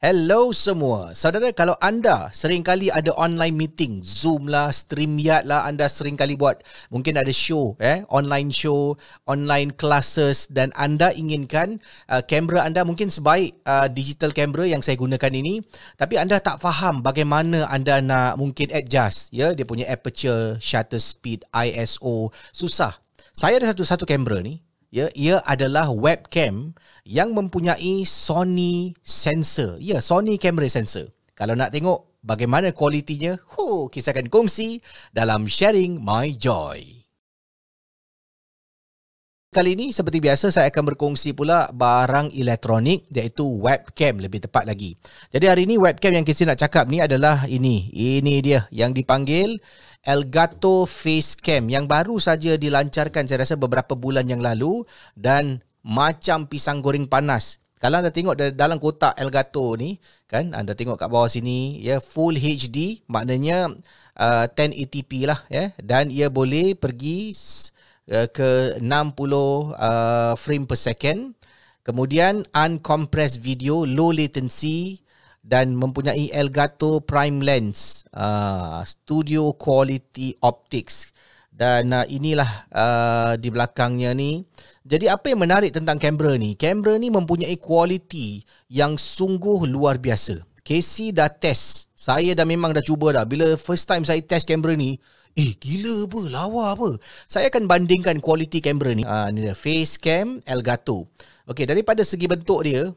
Hello semua. Saudara, kalau anda sering kali ada online meeting, Zoom lah, StreamYard lah, anda sering kali buat mungkin ada show, eh, online show, online classes dan anda inginkan uh, kamera uh, anda mungkin sebaik uh, digital kamera yang saya gunakan ini, tapi anda tak faham bagaimana anda nak mungkin adjust, ya, dia punya aperture, shutter speed, ISO, susah. Saya ada satu-satu kamera ni, ya ia adalah webcam yang mempunyai Sony sensor ya Sony camera sensor kalau nak tengok bagaimana kualitinya huh kisahkan akan kongsi dalam sharing my joy Kali ini seperti biasa saya akan berkongsi pula barang elektronik iaitu webcam lebih tepat lagi. Jadi hari ini webcam yang kita nak cakap ni adalah ini. Ini dia yang dipanggil Elgato Facecam yang baru saja dilancarkan saya rasa beberapa bulan yang lalu dan macam pisang goreng panas. Kalau anda tengok dalam kotak Elgato ni kan anda tengok kat bawah sini ya full HD maknanya uh, 1080p lah ya dan ia boleh pergi Eh, ke 60 uh, eh, frame per second. Kemudian uncompressed video, low latency dan mempunyai Elgato Prime Lens, uh, studio quality optics. Dan uh, inilah uh, di belakangnya ni. Jadi apa yang menarik tentang kamera ni? Kamera ni mempunyai kualiti yang sungguh luar biasa. Casey dah test. Saya dah memang dah cuba dah. Bila first time saya test kamera ni, eh gila apa, lawa apa. Saya akan bandingkan kualiti kamera ni. Uh, ni dia, face cam Elgato. Okay, daripada segi bentuk dia,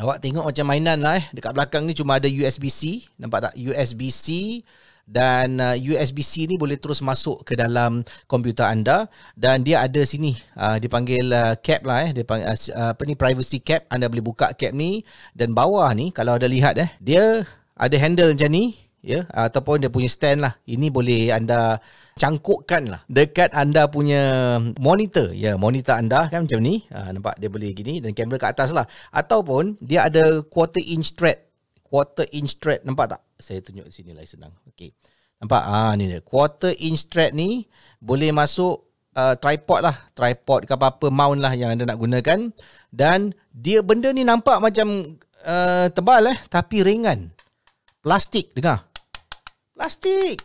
awak tengok macam mainan lah eh. Dekat belakang ni cuma ada USB-C. Nampak tak? USB-C dan uh, USB-C ni boleh terus masuk ke dalam komputer anda dan dia ada sini uh, dipanggil uh, cap lah eh dipanggil uh, uh, apa ni privacy cap anda boleh buka cap ni dan bawah ni kalau ada lihat eh dia ada handle macam ni ya yeah, ataupun dia punya stand lah ini boleh anda cangkukkan lah dekat anda punya monitor ya yeah, monitor anda kan macam ni ha, nampak dia boleh gini dan kamera ke atas lah ataupun dia ada quarter inch thread quarter inch thread nampak tak saya tunjuk di sini lagi senang. Okey. Nampak? Ah ni dia. Quarter inch thread ni boleh masuk uh, tripod lah. Tripod ke apa-apa mount lah yang anda nak gunakan. Dan dia benda ni nampak macam uh, tebal eh. Tapi ringan. Plastik. Dengar. Plastik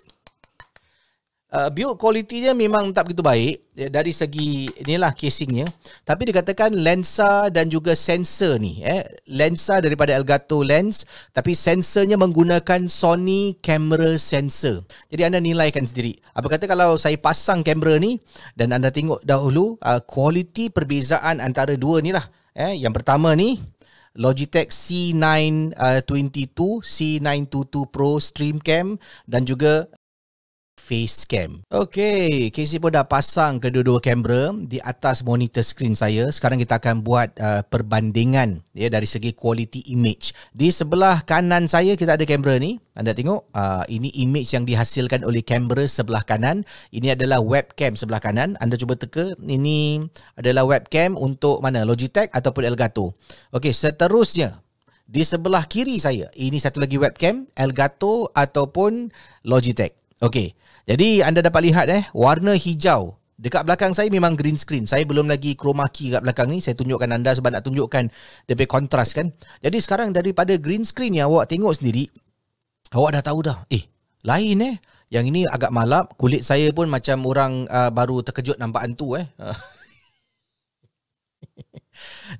uh, build quality dia memang tak begitu baik ya, dari segi inilah casingnya tapi dikatakan lensa dan juga sensor ni eh lensa daripada Elgato lens tapi sensornya menggunakan Sony camera sensor jadi anda nilaikan sendiri apa kata kalau saya pasang kamera ni dan anda tengok dahulu uh, quality perbezaan antara dua ni lah eh yang pertama ni Logitech C922, uh, C922 Pro Stream Cam dan juga facecam. Okey, Casey pun dah pasang kedua-dua kamera di atas monitor screen saya. Sekarang kita akan buat uh, perbandingan ya dari segi quality image. Di sebelah kanan saya kita ada kamera ni. Anda tengok, uh, ini image yang dihasilkan oleh kamera sebelah kanan. Ini adalah webcam sebelah kanan. Anda cuba teka, ini adalah webcam untuk mana? Logitech ataupun Elgato. Okey, seterusnya di sebelah kiri saya, ini satu lagi webcam Elgato ataupun Logitech. Okey. Jadi anda dapat lihat eh warna hijau dekat belakang saya memang green screen. Saya belum lagi chroma key dekat belakang ni. Saya tunjukkan anda sebab nak tunjukkan lebih kontras kan. Jadi sekarang daripada green screen yang awak tengok sendiri awak dah tahu dah. Eh, lain eh. Yang ini agak malap, kulit saya pun macam orang uh, baru terkejut nampak hantu eh.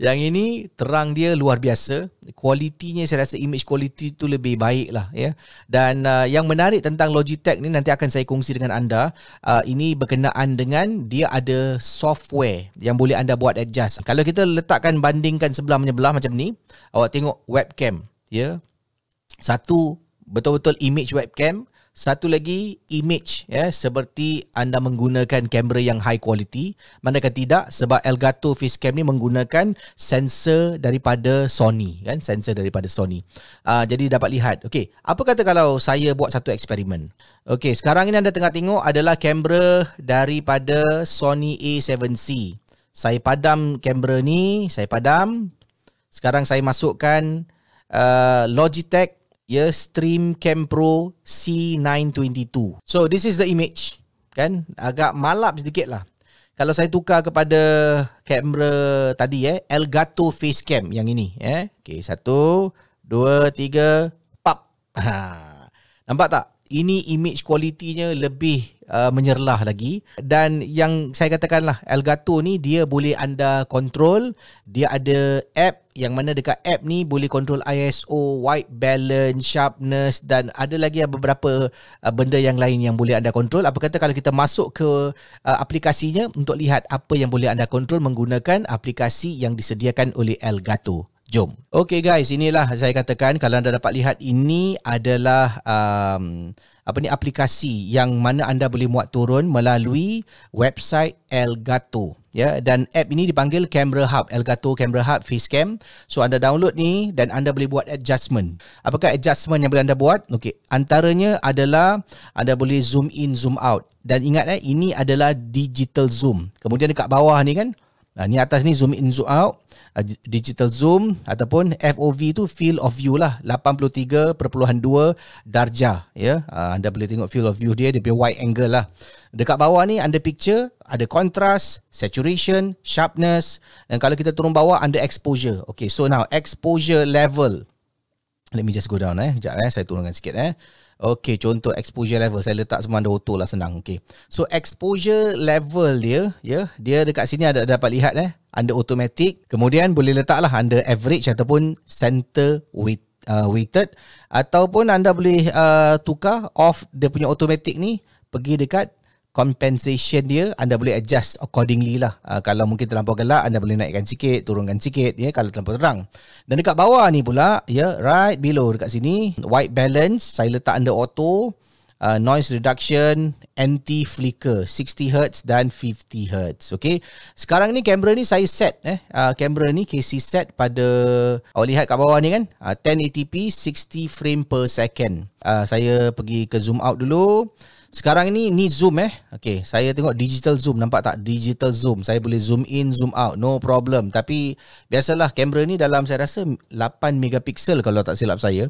Yang ini terang dia luar biasa. Kualitinya saya rasa image quality tu lebih baik lah ya. Dan uh, yang menarik tentang Logitech ni nanti akan saya kongsi dengan anda. Uh, ini berkenaan dengan dia ada software yang boleh anda buat adjust. Kalau kita letakkan bandingkan sebelah menyebelah macam ni. Awak tengok webcam ya. Satu betul-betul image webcam satu lagi, image ya seperti anda menggunakan kamera yang high quality. Manakah tidak sebab Elgato Facecam ni menggunakan sensor daripada Sony. kan Sensor daripada Sony. Uh, jadi dapat lihat. Okay, apa kata kalau saya buat satu eksperimen? Okay, sekarang ini anda tengah tengok adalah kamera daripada Sony A7C. Saya padam kamera ni, saya padam. Sekarang saya masukkan uh, Logitech ya yeah, stream cam pro C922 so this is the image kan agak malap sedikit lah kalau saya tukar kepada kamera tadi eh Elgato facecam yang ini eh okay, satu dua tiga pop. ha. nampak tak ini image kualitinya lebih uh, menyerlah lagi dan yang saya katakanlah Elgato ni dia boleh anda kontrol. dia ada app yang mana dekat app ni boleh kontrol ISO, white balance, sharpness dan ada lagi beberapa uh, benda yang lain yang boleh anda kontrol. Apa kata kalau kita masuk ke uh, aplikasinya untuk lihat apa yang boleh anda kontrol menggunakan aplikasi yang disediakan oleh Elgato. Jom. Okay guys, inilah saya katakan kalau anda dapat lihat ini adalah um, apa ni aplikasi yang mana anda boleh muat turun melalui website Elgato. Ya, dan app ini dipanggil Camera Hub, Elgato Camera Hub Facecam. So anda download ni dan anda boleh buat adjustment. Apakah adjustment yang boleh anda buat? Okey, antaranya adalah anda boleh zoom in, zoom out. Dan ingat eh ini adalah digital zoom. Kemudian dekat bawah ni kan, Nah ni atas ni zoom in zoom out ah, digital zoom ataupun FOV tu field of view lah 83.2 darjah ya ah, anda boleh tengok field of view dia dia punya wide angle lah dekat bawah ni under picture ada contrast saturation sharpness dan kalau kita turun bawah under exposure okay so now exposure level let me just go down eh sekejap eh saya turunkan sikit eh Okay, contoh exposure level. Saya letak semua anda auto lah senang. Okay. So, exposure level dia, ya, yeah, dia dekat sini ada dapat lihat eh. Under automatic. Kemudian boleh letak lah under average ataupun center weight. Uh, weighted ataupun anda boleh uh, tukar off dia punya automatic ni pergi dekat compensation dia anda boleh adjust accordingly lah. Uh, kalau mungkin terlampau gelap anda boleh naikkan sikit, turunkan sikit ya kalau terlampau terang. Dan dekat bawah ni pula ya right below dekat sini white balance saya letak under auto uh, noise reduction anti flicker 60 hertz dan 50 hertz. Okey. Sekarang ni kamera ni saya set eh ah, kamera ni KC set pada awak lihat kat bawah ni kan uh, 1080p 60 frame per second. Uh, saya pergi ke zoom out dulu. Sekarang ni ni zoom eh. Okey, saya tengok digital zoom nampak tak? Digital zoom. Saya boleh zoom in, zoom out. No problem. Tapi biasalah kamera ni dalam saya rasa 8 megapiksel kalau tak silap saya.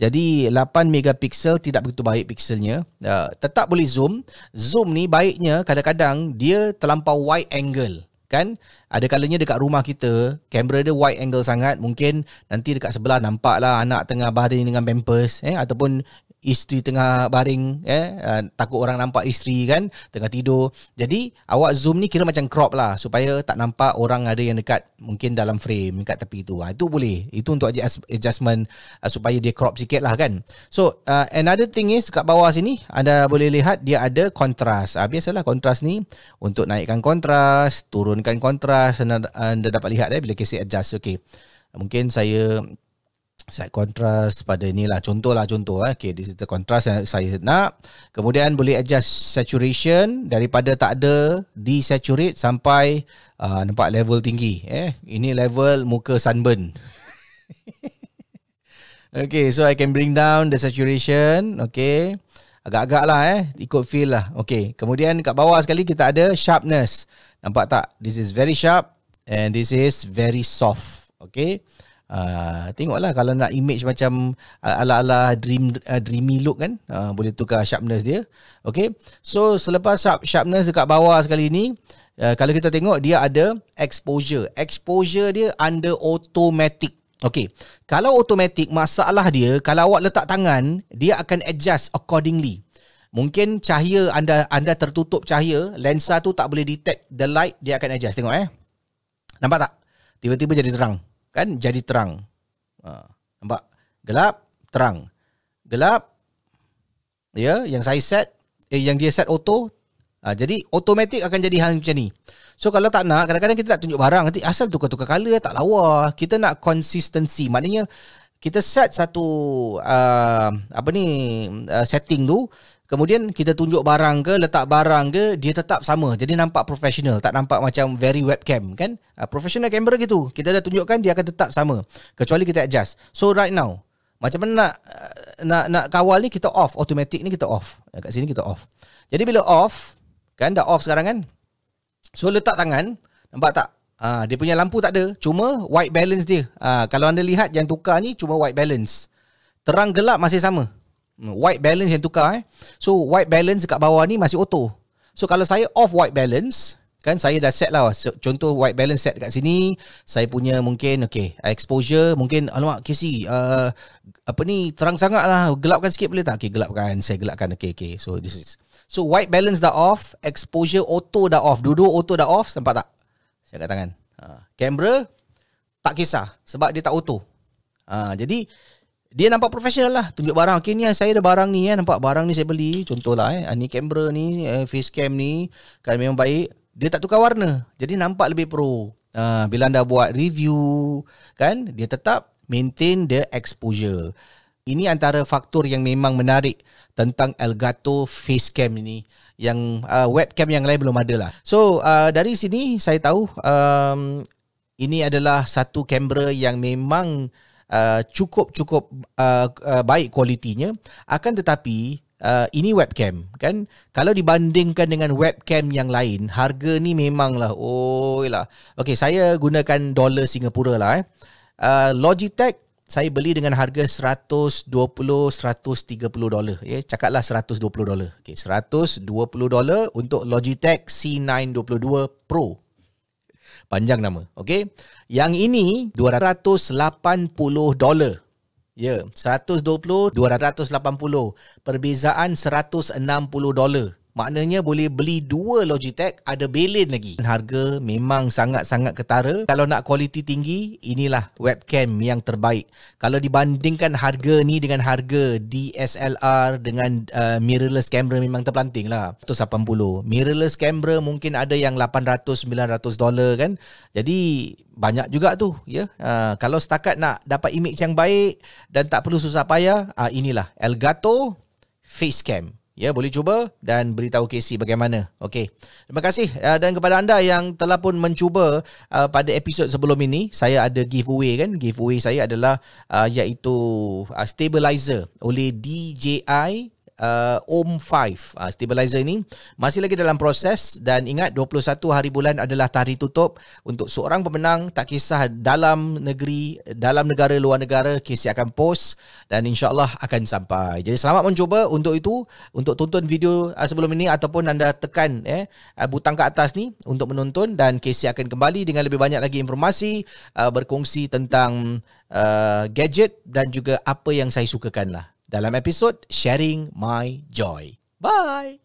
Jadi 8 megapiksel tidak begitu baik pikselnya. Uh, tetap boleh zoom. Zoom ni baiknya kadang-kadang dia terlampau wide angle kan ada kalanya dekat rumah kita kamera dia wide angle sangat mungkin nanti dekat sebelah nampaklah anak tengah baring dengan pampers eh ataupun isteri tengah baring eh ah, takut orang nampak isteri kan tengah tidur jadi awak zoom ni kira macam crop lah supaya tak nampak orang ada yang dekat mungkin dalam frame dekat tepi tu ha, itu boleh itu untuk adjustment uh, supaya dia crop sikit lah kan so uh, another thing is kat bawah sini anda boleh lihat dia ada kontras. ha, biasalah contrast ni untuk naikkan kontras, turunkan kontras. anda, anda dapat lihat eh bila kasi adjust okey mungkin saya saya kontras pada inilah lah contoh lah eh okey di situ contrast yang saya nak kemudian boleh adjust saturation daripada tak ada desaturate sampai uh, nampak level tinggi eh ini level muka sunburn Okay, so i can bring down the saturation Okay, agak-agak lah eh ikut feel lah Okay, kemudian kat bawah sekali kita ada sharpness nampak tak this is very sharp and this is very soft Okay. Uh, tengoklah kalau nak image macam uh, ala-ala dream uh, dreamy look kan uh, boleh tukar sharpness dia okey so selepas sharp, sharpness dekat bawah sekali ni uh, kalau kita tengok dia ada exposure exposure dia under automatic okey kalau automatic masalah dia kalau awak letak tangan dia akan adjust accordingly mungkin cahaya anda anda tertutup cahaya lensa tu tak boleh detect the light dia akan adjust tengok eh nampak tak tiba-tiba jadi terang kan jadi terang. Ha, nampak? Gelap, terang. Gelap, ya, yang saya set, eh, yang dia set auto, ha, jadi automatic akan jadi hal macam ni. So kalau tak nak, kadang-kadang kita nak tunjuk barang, nanti asal tukar-tukar color, tak lawa. Kita nak consistency. Maknanya, kita set satu uh, apa ni uh, setting tu kemudian kita tunjuk barang ke letak barang ke dia tetap sama jadi nampak professional tak nampak macam very webcam kan uh, professional camera gitu kita dah tunjukkan dia akan tetap sama kecuali kita adjust so right now macam mana nak uh, nak nak kawal ni kita off automatic ni kita off eh, kat sini kita off jadi bila off kan dah off sekarang kan so letak tangan nampak tak Ah dia punya lampu tak ada, cuma white balance dia. Ah kalau anda lihat yang tukar ni cuma white balance. Terang gelap masih sama. Hmm, white balance yang tukar eh. So white balance kat bawah ni masih auto. So kalau saya off white balance, kan saya dah set lah. So, contoh white balance set kat sini, saya punya mungkin okay, exposure mungkin alamak KC uh, ah, apa ni terang sangat lah gelapkan sikit boleh tak? Okay gelapkan, saya gelapkan okay okay. So this is So white balance dah off, exposure auto dah off, dua-dua auto dah off, sempat tak? Saya kat tangan. Ha. Kamera tak kisah sebab dia tak auto. Ha. jadi dia nampak profesional lah Tunjuk barang Okay ni saya ada barang ni eh. Nampak barang ni saya beli Contohlah eh. Ha, ni kamera ni eh, Face cam ni Kalau memang baik Dia tak tukar warna Jadi nampak lebih pro Uh, bila anda buat review kan dia tetap maintain the exposure. Ini antara faktor yang memang menarik tentang Elgato Facecam ni yang uh, webcam yang lain belum ada lah. So uh, dari sini saya tahu um, ini adalah satu kamera yang memang uh, cukup-cukup uh, uh, baik kualitinya. Akan tetapi uh, ini webcam kan. Kalau dibandingkan dengan webcam yang lain harga ni memanglah oh lah. lah. Okay saya gunakan dolar Singapura lah eh. Uh, Logitech saya beli dengan harga 120 130 dolar ya cakaplah 120 dolar okey 120 dolar untuk Logitech C922 Pro panjang nama okey yang ini 280 dolar ya 120 280 perbezaan 160 dolar Maknanya boleh beli dua Logitech ada belin lagi. Harga memang sangat-sangat ketara. Kalau nak kualiti tinggi, inilah webcam yang terbaik. Kalau dibandingkan harga ni dengan harga DSLR dengan uh, mirrorless camera memang terpelanting lah. 180. Mirrorless camera mungkin ada yang 800-900 dolar kan. Jadi banyak juga tu ya. Uh, kalau setakat nak dapat image yang baik dan tak perlu susah payah, uh, inilah Elgato Facecam. Ya, boleh cuba dan beritahu Casey bagaimana. Okey. Terima kasih uh, dan kepada anda yang telah pun mencuba uh, pada episod sebelum ini, saya ada giveaway kan. Giveaway saya adalah uh, iaitu uh, stabilizer oleh DJI uh, Ohm 5 uh, stabilizer ini masih lagi dalam proses dan ingat 21 hari bulan adalah tarikh tutup untuk seorang pemenang tak kisah dalam negeri dalam negara luar negara KC akan post dan insyaallah akan sampai jadi selamat mencuba untuk itu untuk tonton video uh, sebelum ini ataupun anda tekan eh uh, butang ke atas ni untuk menonton dan KC akan kembali dengan lebih banyak lagi informasi uh, berkongsi tentang uh, gadget dan juga apa yang saya sukakan lah dalam episod Sharing My Joy. Bye.